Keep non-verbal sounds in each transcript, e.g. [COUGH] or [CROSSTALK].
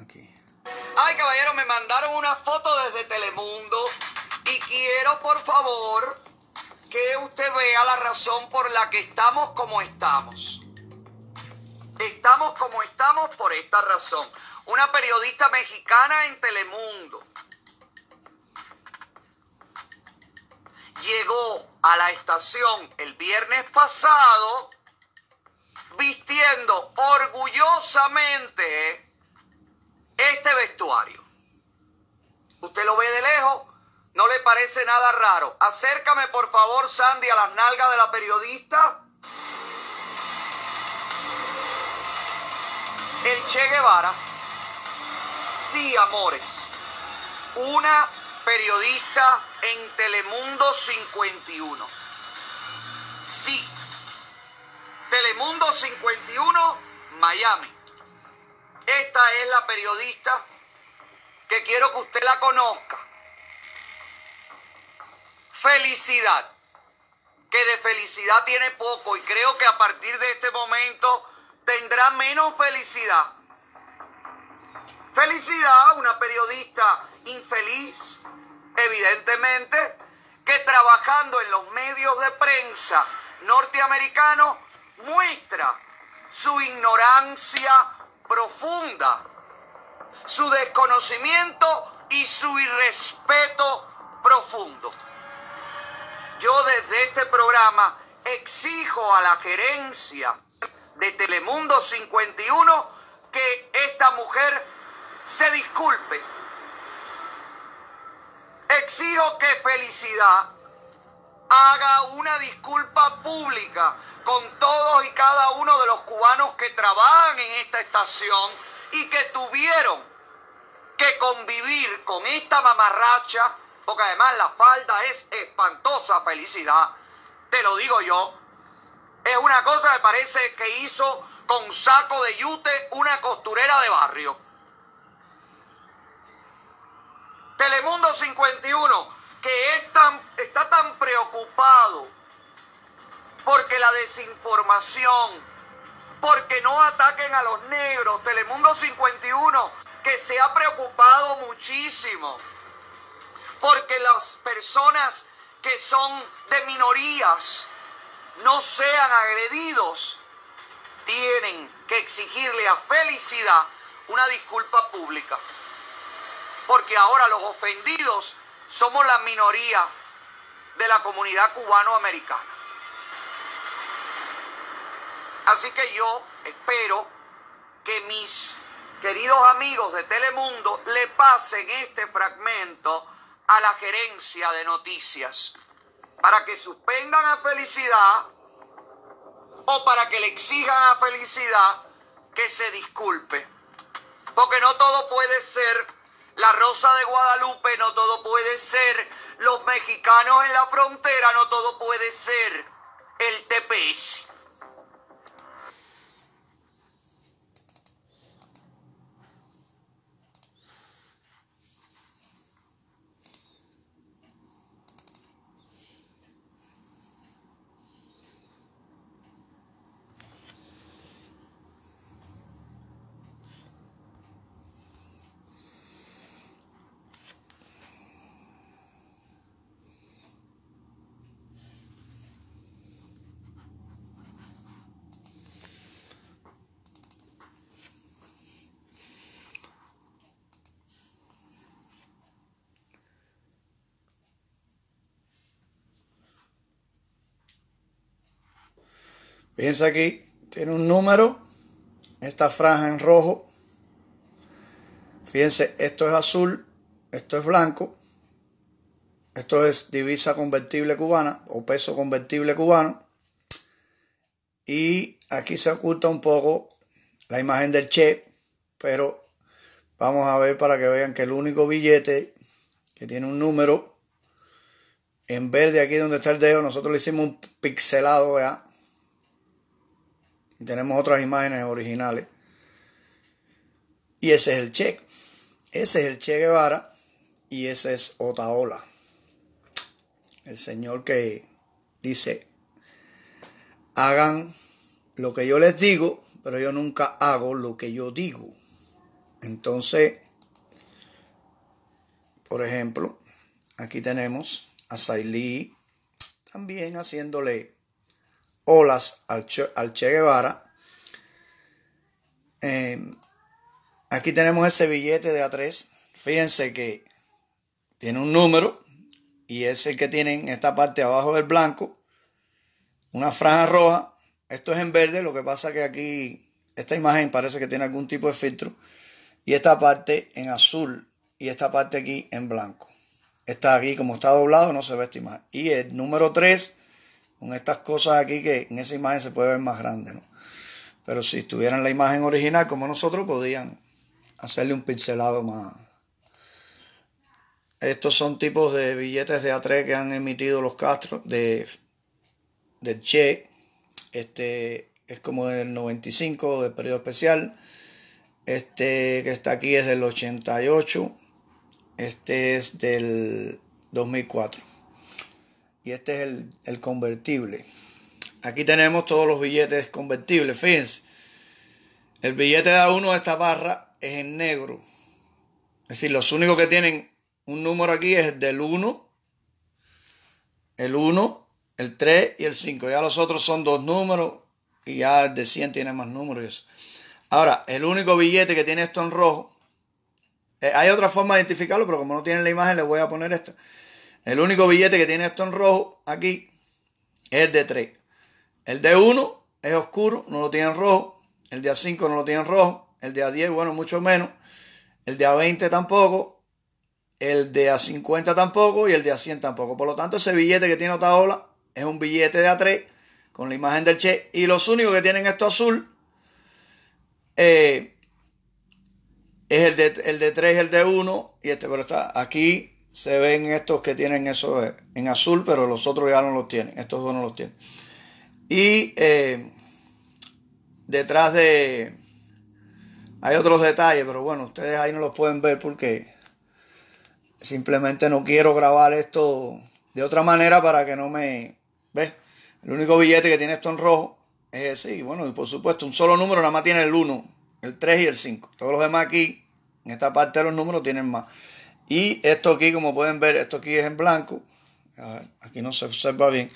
Aquí. Ay, caballero, me mandaron una foto desde Telemundo y quiero, por favor, que usted vea la razón por la que estamos como estamos. Estamos como estamos por esta razón. Una periodista mexicana en Telemundo llegó a la estación el viernes pasado vistiendo orgullosamente este vestuario. Usted lo ve de lejos, no le parece nada raro. Acércame por favor, Sandy, a las nalgas de la periodista. El Che Guevara, sí, amores, una periodista en Telemundo 51. Sí, Telemundo 51, Miami. Esta es la periodista que quiero que usted la conozca. Felicidad, que de felicidad tiene poco y creo que a partir de este momento tendrá menos felicidad. Felicidad, una periodista infeliz, evidentemente, que trabajando en los medios de prensa norteamericanos muestra su ignorancia profunda, su desconocimiento y su irrespeto profundo. Yo desde este programa exijo a la gerencia de Telemundo 51 que esta mujer se disculpe. Exijo que Felicidad haga disculpa pública con todos y cada uno de los cubanos que trabajan en esta estación y que tuvieron que convivir con esta mamarracha, porque además la falda es espantosa felicidad, te lo digo yo. Es una cosa me parece que hizo con saco de yute una costurera de barrio. Telemundo 51, que es está tan preocupado porque la desinformación, porque no ataquen a los negros. Telemundo 51, que se ha preocupado muchísimo, porque las personas que son de minorías no sean agredidos, tienen que exigirle a felicidad una disculpa pública. Porque ahora los ofendidos somos la minoría de la comunidad cubano-americana. Así que yo espero que mis queridos amigos de Telemundo le pasen este fragmento a la gerencia de noticias para que suspendan a Felicidad o para que le exijan a Felicidad que se disculpe. Porque no todo puede ser la Rosa de Guadalupe, no todo puede ser los mexicanos en la frontera, no todo puede ser el TPS. Fíjense aquí, tiene un número, esta franja en rojo. Fíjense, esto es azul, esto es blanco. Esto es divisa convertible cubana o peso convertible cubano. Y aquí se oculta un poco la imagen del Che, pero vamos a ver para que vean que el único billete que tiene un número en verde aquí donde está el dedo, nosotros le hicimos un pixelado, vean, tenemos otras imágenes originales. Y ese es el Che. Ese es el Che Guevara y ese es Otaola. El señor que dice, hagan lo que yo les digo, pero yo nunca hago lo que yo digo. Entonces, por ejemplo, aquí tenemos a Sailí también haciéndole olas al Che, Guevara. Eh, aquí tenemos ese billete de A3. Fíjense que tiene un número y es el que tienen esta parte abajo del blanco una franja roja. Esto es en verde, lo que pasa que aquí esta imagen parece que tiene algún tipo de filtro. Y esta parte en azul y esta parte aquí en blanco. Está aquí como está doblado, no se ve esta imagen. Y el número 3 con estas cosas aquí que en esa imagen se puede ver más grande, ¿no? Pero si tuvieran la imagen original como nosotros, podían hacerle un pincelado más. Estos son tipos de billetes de A3 que han emitido los Castro de, del Che. Este es como del 95, del periodo especial. Este que está aquí es del 88. Este es del 2004 y este es el, convertible. Aquí tenemos todos los billetes convertibles, fíjense. El billete de a uno de esta barra es en negro. Es decir, los únicos que tienen un número aquí es del 1, el 1, el 3 y el 5. Ya los otros son dos números y ya el de 100 tiene más números. Ahora, el único billete que tiene esto en rojo, eh, hay otra forma de identificarlo, pero como no tienen la imagen, le voy a poner esto el único billete que tiene esto en rojo aquí es el de 3. El de 1 es oscuro, no lo tiene en rojo. El de A5 no lo tiene en rojo. El de A10, bueno, mucho menos. El de A20 tampoco. El de A50 tampoco. Y el de A100 tampoco. Por lo tanto, ese billete que tiene ola es un billete de A3 con la imagen del Che. Y los únicos que tienen esto azul eh, es el de, el de 3, el de 1 y este, pero está aquí se ven estos que tienen eso eh, en azul, pero los otros ya no los tienen. Estos dos no los tienen. Y eh, detrás de... Hay otros detalles, pero bueno, ustedes ahí no los pueden ver porque simplemente no quiero grabar esto de otra manera para que no me... ¿Ves? El único billete que tiene esto en rojo es ese. bueno, y por supuesto, un solo número nada más tiene el 1, el 3 y el 5. Todos los demás aquí, en esta parte de los números, tienen más. Y esto aquí, como pueden ver, esto aquí es en blanco. A ver, aquí no se observa bien.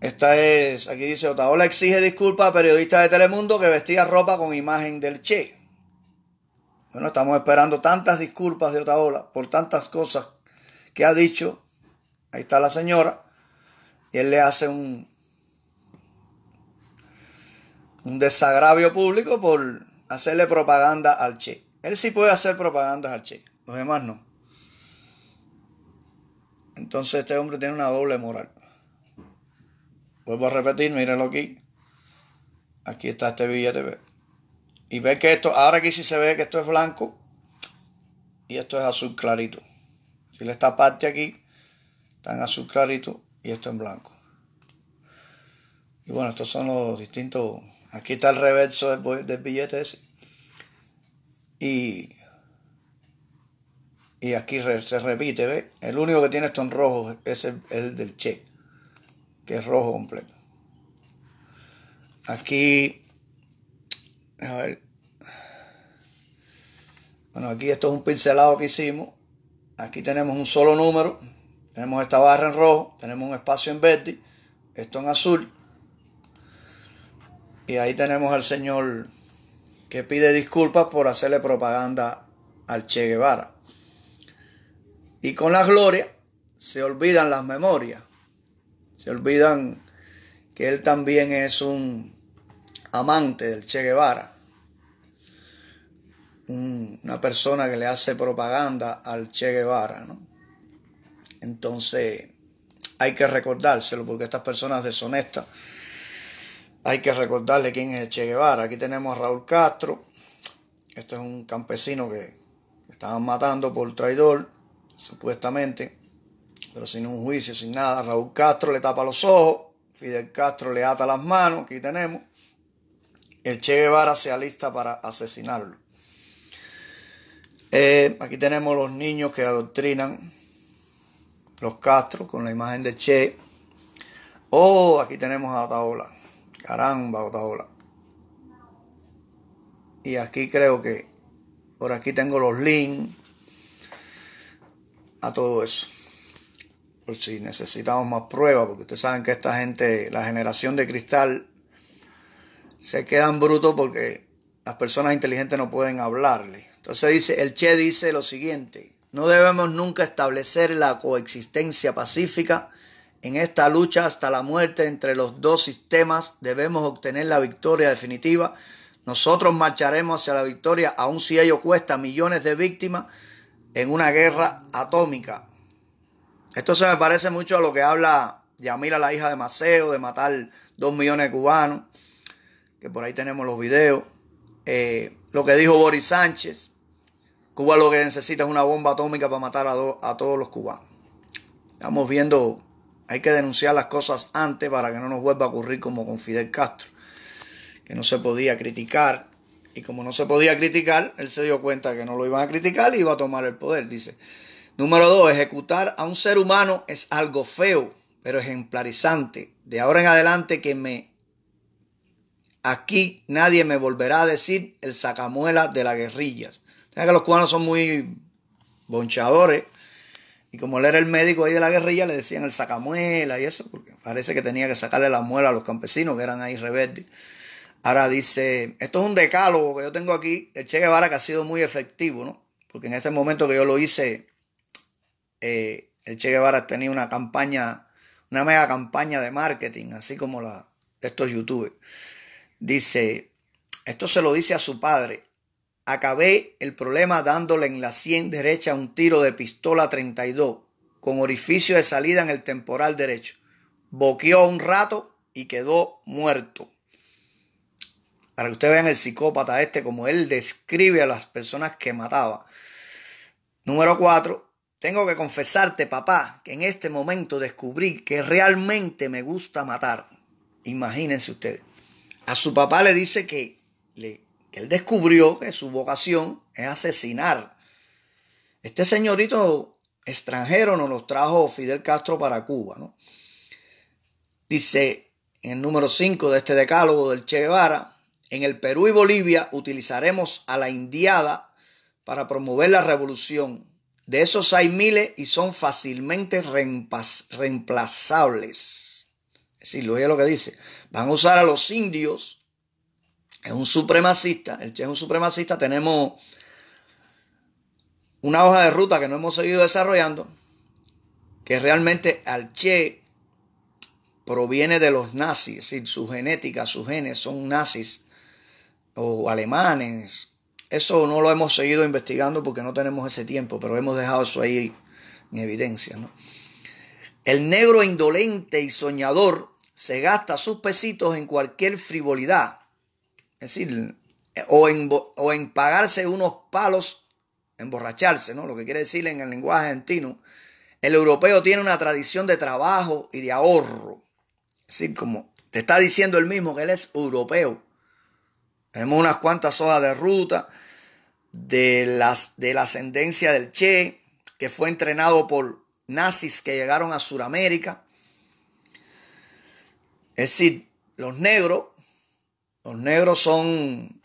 Esta es, aquí dice, Otaola exige disculpas a periodista de Telemundo que vestía ropa con imagen del Che. Bueno, estamos esperando tantas disculpas de Otaola por tantas cosas que ha dicho. Ahí está la señora. Y él le hace un, un desagravio público por hacerle propaganda al Che. Él sí puede hacer propaganda, al Che, los demás no. Entonces este hombre tiene una doble moral. Vuelvo a repetir, mírenlo aquí. Aquí está este billete. Y ve que esto, ahora aquí sí se ve que esto es blanco y esto es azul clarito. Si le esta parte aquí, está en azul clarito y esto en blanco. Y bueno, estos son los distintos. Aquí está el reverso del billete ese. Y, aquí se repite, ¿ves? El único que tiene esto en rojo es el, del check. que es rojo completo. Aquí, a ver. Bueno, aquí esto es un pincelado que hicimos. Aquí tenemos un solo número. Tenemos esta barra en rojo, tenemos un espacio en verde, esto en azul. Y ahí tenemos al señor que pide disculpas por hacerle propaganda al Che Guevara. Y con la gloria se olvidan las memorias, se olvidan que él también es un amante del Che Guevara, una persona que le hace propaganda al Che Guevara. Entonces hay que recordárselo porque estas personas deshonestas hay que recordarle quién es el Che Guevara. Aquí tenemos a Raúl Castro. Este es un campesino que estaban matando por traidor, supuestamente, pero sin un juicio, sin nada. Raúl Castro le tapa los ojos, Fidel Castro le ata las manos, aquí tenemos. El Che Guevara se alista para asesinarlo. Eh, aquí tenemos los niños que adoctrinan los Castro con la imagen de Che. Oh, aquí tenemos a Ataola. Caramba, Otaola. Y aquí creo que por aquí tengo los links a todo eso. Por si necesitamos más pruebas, porque ustedes saben que esta gente, la generación de cristal, se quedan brutos porque las personas inteligentes no pueden hablarle. Entonces dice, el Che dice lo siguiente, no debemos nunca establecer la coexistencia pacífica en esta lucha hasta la muerte entre los dos sistemas debemos obtener la victoria definitiva. Nosotros marcharemos hacia la victoria, aun si ello cuesta millones de víctimas en una guerra atómica. Esto se me parece mucho a lo que habla Yamila, la hija de Maceo, de matar dos millones de cubanos, que por ahí tenemos los videos. Eh, lo que dijo Boris Sánchez, Cuba lo que necesita es una bomba atómica para matar a, a todos los cubanos. Estamos viendo hay que denunciar las cosas antes para que no nos vuelva a ocurrir como con Fidel Castro, que no se podía criticar. Y como no se podía criticar, él se dio cuenta que no lo iban a criticar y iba a tomar el poder, dice. Número dos, ejecutar a un ser humano es algo feo, pero ejemplarizante. De ahora en adelante que me... Aquí nadie me volverá a decir el sacamuela de las guerrillas. O que los cubanos son muy bonchadores y como él era el médico ahí de la guerrilla, le decían el sacamuela y eso, porque parece que tenía que sacarle la muela a los campesinos que eran ahí rebeldes. Ahora dice, esto es un decálogo que yo tengo aquí, el Che Guevara que ha sido muy efectivo, ¿no? Porque en ese momento que yo lo hice, eh, el Che Guevara tenía una campaña, una mega campaña de marketing, así como la de estos youtubers. Dice, esto se lo dice a su padre, Acabé el problema dándole en la sien derecha un tiro de pistola 32 con orificio de salida en el temporal derecho. Boqueó un rato y quedó muerto. Para que ustedes vean el psicópata este, como él describe a las personas que mataba. Número 4. Tengo que confesarte, papá, que en este momento descubrí que realmente me gusta matar. Imagínense ustedes. A su papá le dice que le que él descubrió que su vocación es asesinar. Este señorito extranjero nos lo trajo Fidel Castro para Cuba, ¿no? Dice en el número 5 de este decálogo del Che Guevara, en el Perú y Bolivia utilizaremos a la indiada para promover la revolución. De esos hay miles y son fácilmente reemplazables. Es decir, lo que dice, van a usar a los indios es un supremacista, el Che es un supremacista, tenemos una hoja de ruta que no hemos seguido desarrollando, que realmente al Che proviene de los nazis, es decir, su genética, sus genes son nazis o alemanes. Eso no lo hemos seguido investigando porque no tenemos ese tiempo, pero hemos dejado eso ahí en evidencia. El negro indolente y soñador se gasta sus pesitos en cualquier frivolidad es decir, o en, pagarse unos palos, emborracharse, ¿no? Lo que quiere decir en el lenguaje argentino, el europeo tiene una tradición de trabajo y de ahorro. Es decir, como te está diciendo él mismo que él es europeo. Tenemos unas cuantas hojas de ruta de, las, de la ascendencia del Che, que fue entrenado por nazis que llegaron a Sudamérica. Es decir, los negros los negros son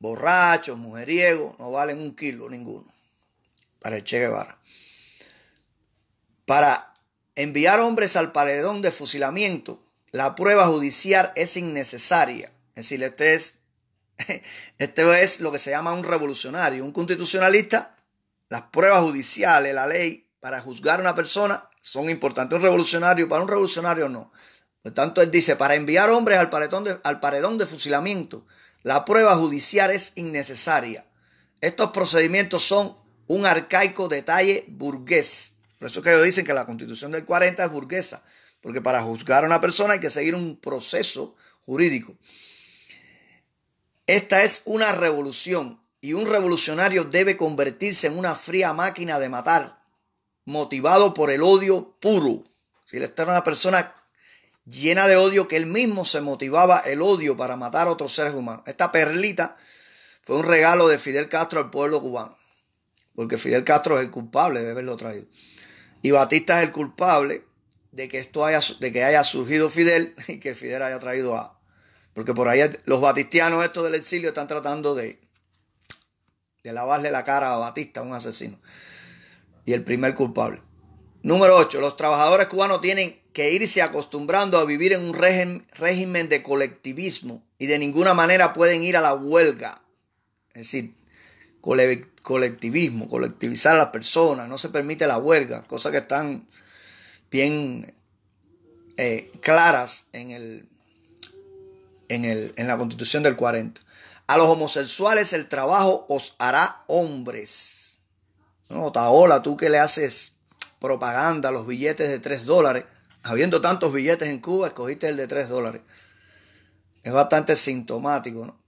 borrachos, mujeriegos, no valen un kilo ninguno para el Che Guevara. Para enviar hombres al paredón de fusilamiento, la prueba judicial es innecesaria. Es decir, este es, [LAUGHS] este es lo que se llama un revolucionario, un constitucionalista. Las pruebas judiciales, la ley para juzgar a una persona son importantes. Un revolucionario, para un revolucionario no. Por tanto, él dice, para enviar hombres al paredón, de, fusilamiento, la prueba judicial es innecesaria. Estos procedimientos son un arcaico detalle burgués. Por eso que ellos dicen que la constitución del 40 es burguesa, porque para juzgar a una persona hay que seguir un proceso jurídico. Esta es una revolución y un revolucionario debe convertirse en una fría máquina de matar, motivado por el odio puro. Si le está una persona llena de odio que él mismo se motivaba el odio para matar a otros seres humanos. Esta perlita fue un regalo de Fidel Castro al pueblo cubano, porque Fidel Castro es el culpable de haberlo traído. Y Batista es el culpable de que esto haya, de que haya surgido Fidel [LAUGHS] y que Fidel haya traído a. Porque por ahí los batistianos estos del exilio están tratando de, de lavarle la cara a Batista, un asesino. Y el primer culpable. Número 8. Los trabajadores cubanos tienen que irse acostumbrando a vivir en un régimen, de colectivismo y de ninguna manera pueden ir a la huelga. Es decir, colectivismo, colectivizar a las personas, no se permite la huelga, cosas que están bien eh, claras en, el, en, el, en la constitución del 40. A los homosexuales el trabajo os hará hombres. No, Taola, tú que le haces propaganda, los billetes de 3 dólares. Habiendo tantos billetes en Cuba, escogiste el de 3 dólares. Es bastante sintomático, ¿no?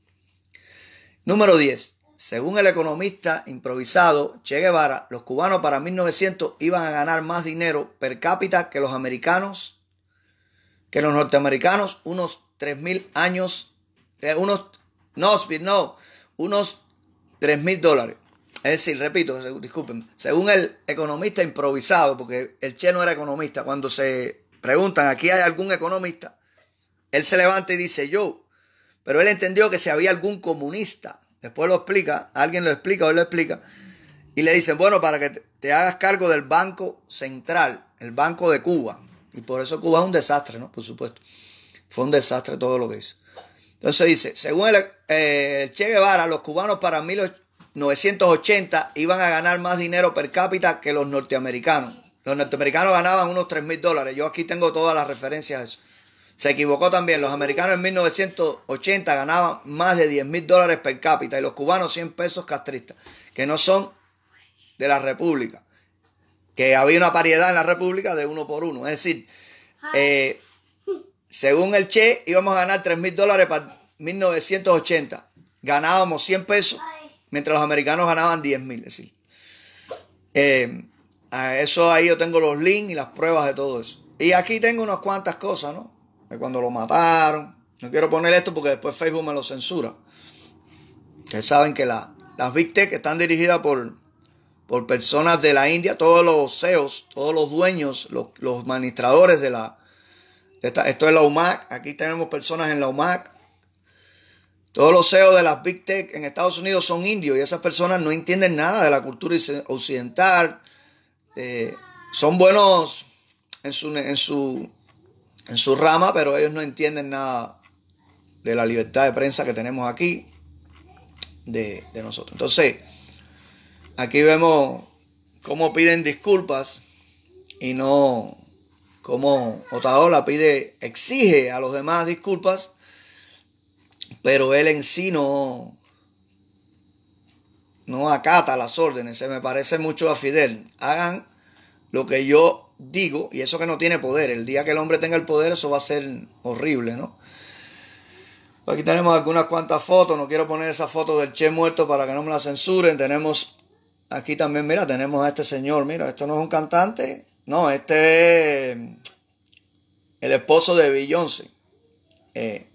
Número 10. Según el economista improvisado Che Guevara, los cubanos para 1900 iban a ganar más dinero per cápita que los americanos, que los norteamericanos, unos 3.000 años, eh, unos, no, no, unos 3.000 dólares. Es decir, repito, disculpen, según el economista improvisado, porque el Che no era economista, cuando se preguntan, ¿aquí hay algún economista? Él se levanta y dice, yo. Pero él entendió que si había algún comunista, después lo explica, alguien lo explica él lo explica, y le dicen, bueno, para que te hagas cargo del Banco Central, el Banco de Cuba. Y por eso Cuba es un desastre, ¿no? Por supuesto. Fue un desastre todo lo que hizo. Entonces dice, según el, eh, Che Guevara, los cubanos para mí los 980 iban a ganar más dinero per cápita que los norteamericanos. Los norteamericanos ganaban unos 3 mil dólares. Yo aquí tengo todas las referencias eso. Se equivocó también. Los americanos en 1980 ganaban más de 10 mil dólares per cápita y los cubanos 100 pesos castristas, que no son de la República. Que había una paridad en la República de uno por uno. Es decir, eh, según el Che, íbamos a ganar 3 mil dólares para 1980. Ganábamos 100 pesos mientras los americanos ganaban 10.000, mil. Es decir, eh, a eso ahí yo tengo los links y las pruebas de todo eso. Y aquí tengo unas cuantas cosas, ¿no? De cuando lo mataron. No quiero poner esto porque después Facebook me lo censura. Ustedes saben que la, las Big Tech están dirigidas por, por personas de la India, todos los CEOs, todos los dueños, los, los administradores de la... esto es la UMAC, aquí tenemos personas en la UMAC, todos los CEOs de las Big Tech en Estados Unidos son indios y esas personas no entienden nada de la cultura occidental. Eh, son buenos en su, en, su, rama, pero ellos no entienden nada de la libertad de prensa que tenemos aquí de, de nosotros. Entonces, aquí vemos cómo piden disculpas y no cómo Otaola pide, exige a los demás disculpas pero él en sí no, acata las órdenes. Se me parece mucho a Fidel. Hagan lo que yo digo, y eso que no tiene poder. El día que el hombre tenga el poder, eso va a ser horrible, ¿no? Pues aquí tenemos algunas cuantas fotos. No quiero poner esa foto del Che muerto para que no me la censuren. Tenemos aquí también, mira, tenemos a este señor. Mira, esto no es un cantante. No, este es el esposo de Beyoncé. Eh,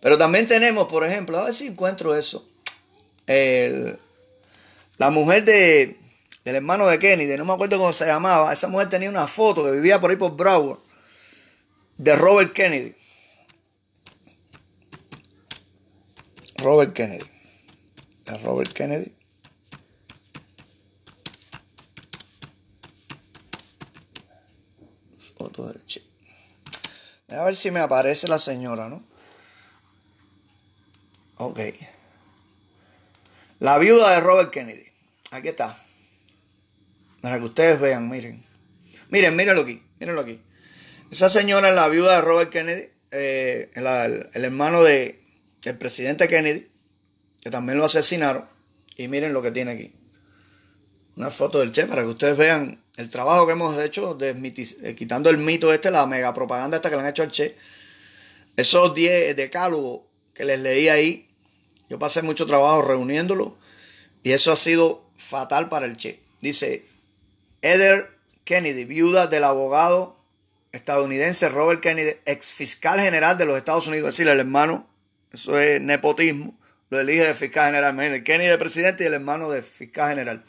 pero también tenemos, por ejemplo, a ver si encuentro eso. la mujer de, del hermano de Kennedy, no me acuerdo cómo se llamaba, esa mujer tenía una foto que vivía por ahí por Broward, de Robert Kennedy. Robert Kennedy. De Robert Kennedy. Foto del A ver si me aparece la señora, ¿no? Ok. La viuda de Robert Kennedy. Aquí está. Para que ustedes vean, miren. Miren, mírenlo aquí. Mírenlo aquí. Esa señora es la viuda de Robert Kennedy, eh, el, hermano de, del presidente Kennedy, que también lo asesinaron. Y miren lo que tiene aquí. Una foto del Che para que ustedes vean el trabajo que hemos hecho de, eh, quitando el mito este, la mega propaganda esta que le han hecho al Che. Esos 10 decálogos que les leí ahí, yo pasé mucho trabajo reuniéndolo y eso ha sido fatal para el Che. Dice Heather Kennedy, viuda del abogado estadounidense Robert Kennedy, ex fiscal general de los Estados Unidos, es decir, el hermano, eso es nepotismo, lo elige de fiscal general, Kennedy de presidente y el hermano de fiscal general.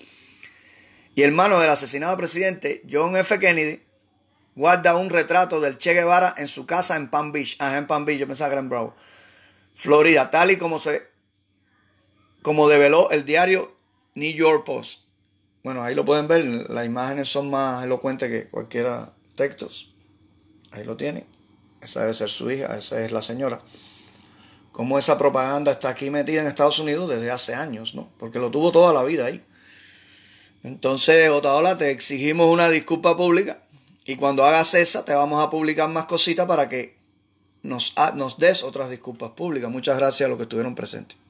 Y hermano del asesinado presidente John F. Kennedy guarda un retrato del Che Guevara en su casa en Palm Beach. Ah, en Palm Beach, yo pensaba que en Bravo Florida, tal y como se como develó el diario New York Post. Bueno, ahí lo pueden ver, las imágenes son más elocuentes que cualquiera textos. Ahí lo tienen. Esa debe ser su hija, esa es la señora. Como esa propaganda está aquí metida en Estados Unidos desde hace años, ¿no? Porque lo tuvo toda la vida ahí. Entonces, Otaola, te exigimos una disculpa pública y cuando hagas esa te vamos a publicar más cositas para que nos, ah, nos des otras disculpas públicas. Muchas gracias a los que estuvieron presentes.